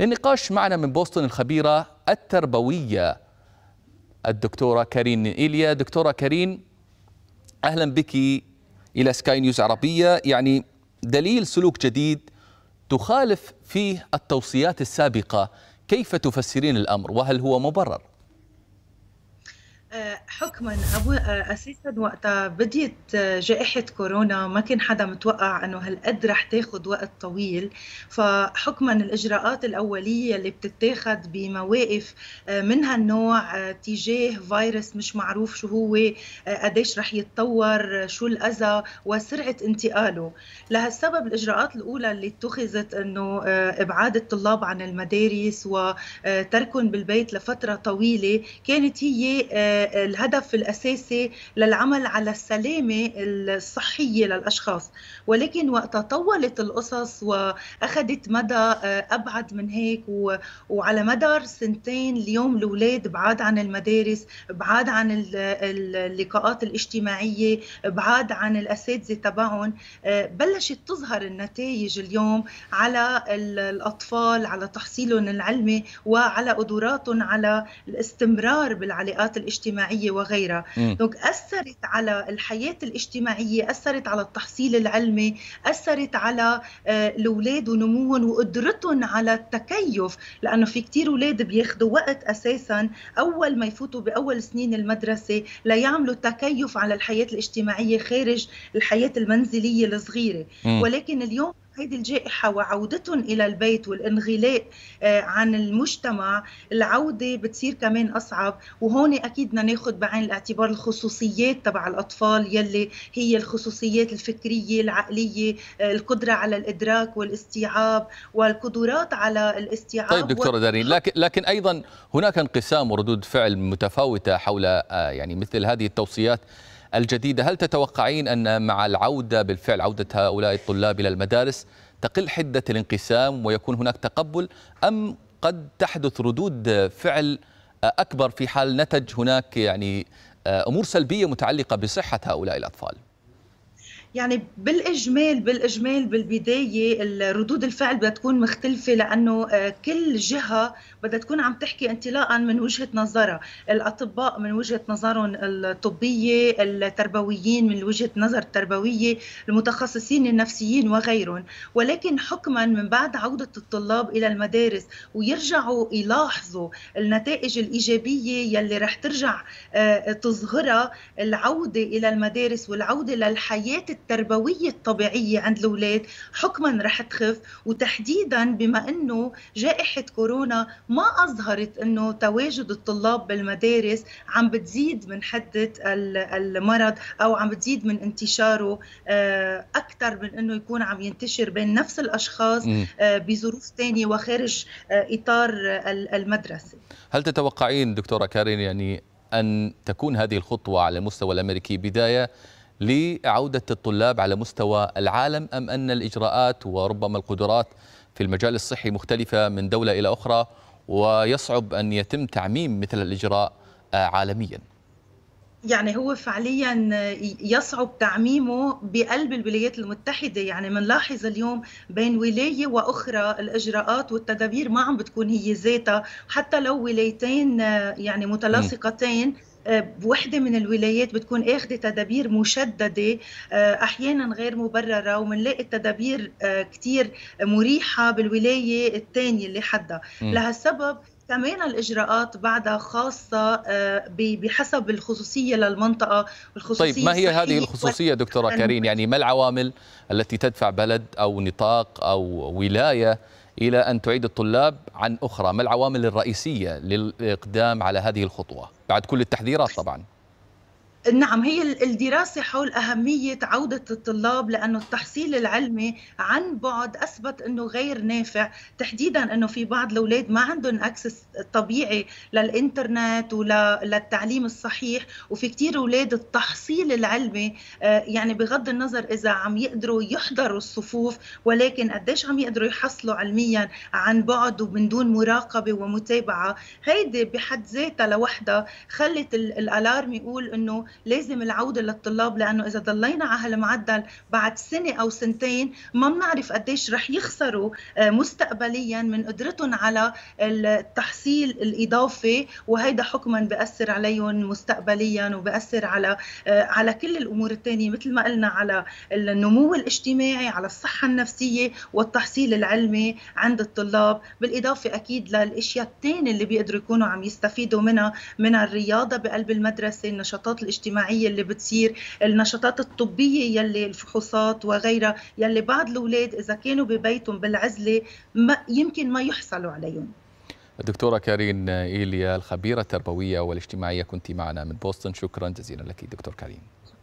للنقاش معنا من بوسطن الخبيرة التربوية الدكتورة كارين إيليا دكتورة كارين أهلا بك إلى سكاي نيوز عربية يعني دليل سلوك جديد تخالف فيه التوصيات السابقة كيف تفسرين الأمر وهل هو مبرر؟ حكما أبو اساسا وقتها بديت آه، جائحه كورونا ما كان حدا متوقع انه هالقد رح تاخذ وقت طويل فحكما الاجراءات الاوليه اللي بتتاخذ بمواقف آه، من هالنوع آه، تجاه فيروس مش معروف شو هو قديش رح يتطور شو الاذى وسرعه انتقاله لهالسبب الاجراءات الاولى اللي اتخذت انه ابعاد الطلاب عن المدارس وتركهم بالبيت لفتره طويله كانت هي الهدف الأساسي للعمل على السلامة الصحية للأشخاص ولكن وقت طولت القصص وأخذت مدى آه، أبعد من هيك وعلى مدار سنتين اليوم الأولاد بعاد عن المدارس بعاد عن اللقاءات الاجتماعية بعاد عن الأساتذة تبعهم آه، بلشت تظهر النتائج اليوم على الأطفال على تحصيلهم العلمي وعلى قدراتهم على الاستمرار بالعلاقات الاجتماعية الاجتماعية وغيرها دونك أثرت على الحياة الاجتماعية أثرت على التحصيل العلمي أثرت على آه، الأولاد ونموهم وقدرتهم على التكيف لأنه في كتير أولاد بياخدوا وقت أساسا أول ما يفوتوا بأول سنين المدرسة ليعملوا تكيف على الحياة الاجتماعية خارج الحياة المنزلية الصغيرة ولكن اليوم هذه الجائحة وعودتهم إلى البيت والانغلاق آه، عن المجتمع العودة بتصير كمان أصعب وهون أكيد بدنا ناخذ بعين الاعتبار الخصوصيات تبع الأطفال يلي هي الخصوصيات الفكرية العقلية آه، القدرة على الإدراك والاستيعاب والقدرات على الاستيعاب طيب دكتورة دارين لكن, لكن أيضا هناك انقسام وردود فعل متفاوتة حول آه، يعني مثل هذه التوصيات الجديدة هل تتوقعين أن مع العودة بالفعل عودة هؤلاء الطلاب إلى المدارس تقل حدة الانقسام ويكون هناك تقبل أم قد تحدث ردود فعل أكبر في حال نتج هناك يعني آه، أمور سلبية متعلقة بصحة هؤلاء الأطفال يعني بالاجمال بالاجمال بالبدايه ردود الفعل بدها تكون مختلفه لانه آه، كل جهه بدها تكون عم تحكي انطلاقا من وجهه نظرها، الاطباء من وجهه نظرهم الطبيه، التربويين من وجهه نظر التربويه، المتخصصين النفسيين وغيرهم، ولكن حكما من بعد عوده الطلاب الى المدارس ويرجعوا يلاحظوا النتائج الايجابيه يلي رح ترجع آه، تظهرها العوده الى المدارس والعوده للحياه التربوية الطبيعية عند الأولاد حكما رح تخف وتحديدا بما أنه جائحة كورونا ما أظهرت أنه تواجد الطلاب بالمدارس عم بتزيد من حدة المرض أو عم بتزيد من انتشاره آه، أكثر من أنه يكون عم ينتشر بين نفس الأشخاص آه، بظروف ثانية وخارج آه، إطار المدرسة هل تتوقعين دكتورة كارين يعني أن تكون هذه الخطوة على المستوى الأمريكي بداية لعودة الطلاب على مستوى العالم أم أن الإجراءات وربما القدرات في المجال الصحي مختلفة من دولة إلى أخرى ويصعب أن يتم تعميم مثل الإجراء آه، عالمياً؟ يعني هو فعليا يصعب تعميمه بقلب الولايات المتحدة يعني منلاحظ اليوم بين ولاية وأخرى الإجراءات والتدابير ما عم بتكون هي ذاتها حتى لو ولايتين آه، يعني متلاصقتين بوحدة آه، من الولايات بتكون اخذة تدابير مشددة آه، احيانا غير مبررة ومنلاقي التدابير آه، كتير مريحة بالولاية الثانية اللي حدها لهالسبب كمان الاجراءات بعدها خاصه بحسب الخصوصيه للمنطقه الخصوصيه طيب ما هي هذه الخصوصيه دكتوره كريم يعني ما العوامل التي تدفع بلد او نطاق او ولايه إلى أن تعيد الطلاب عن أخرى ما العوامل الرئيسية للإقدام على هذه الخطوة بعد كل التحذيرات طبعاً نعم هي الدراسة حول أهمية عودة الطلاب لأنه التحصيل العلمي عن بعد أثبت أنه غير نافع تحديدا أنه في بعض الأولاد ما عندهم أكسس طبيعي للإنترنت وللتعليم الصحيح وفي كتير أولاد التحصيل العلمي آه، يعني بغض النظر إذا عم يقدروا يحضروا الصفوف ولكن قديش عم يقدروا يحصلوا علميا عن بعد ومن دون مراقبة ومتابعة هيدي بحد ذاتها لوحدها خلت الألارم يقول أنه لازم العودة للطلاب لأنه إذا ضلينا على هالمعدل بعد سنة أو سنتين ما بنعرف قديش رح يخسروا آه، مستقبليا من قدرتهم على التحصيل الإضافي وهيدا حكما بأثر عليهم مستقبليا وبأثر على آه، على كل الأمور الثانية مثل ما قلنا على النمو الاجتماعي على الصحة النفسية والتحصيل العلمي عند الطلاب بالإضافة أكيد للأشياء الثانية اللي بيقدروا يكونوا عم يستفيدوا منها من الرياضة بقلب المدرسة النشاطات الاجتماعية الاجتماعية اللي بتصير النشاطات الطبية يلي الفحوصات وغيرها يلي بعض الأولاد إذا كانوا ببيتهم بالعزلة ما يمكن ما يحصلوا عليهم الدكتورة كارين إيليا الخبيرة التربوية والاجتماعية كنت معنا من بوسطن شكرا جزيلا لك دكتور كريم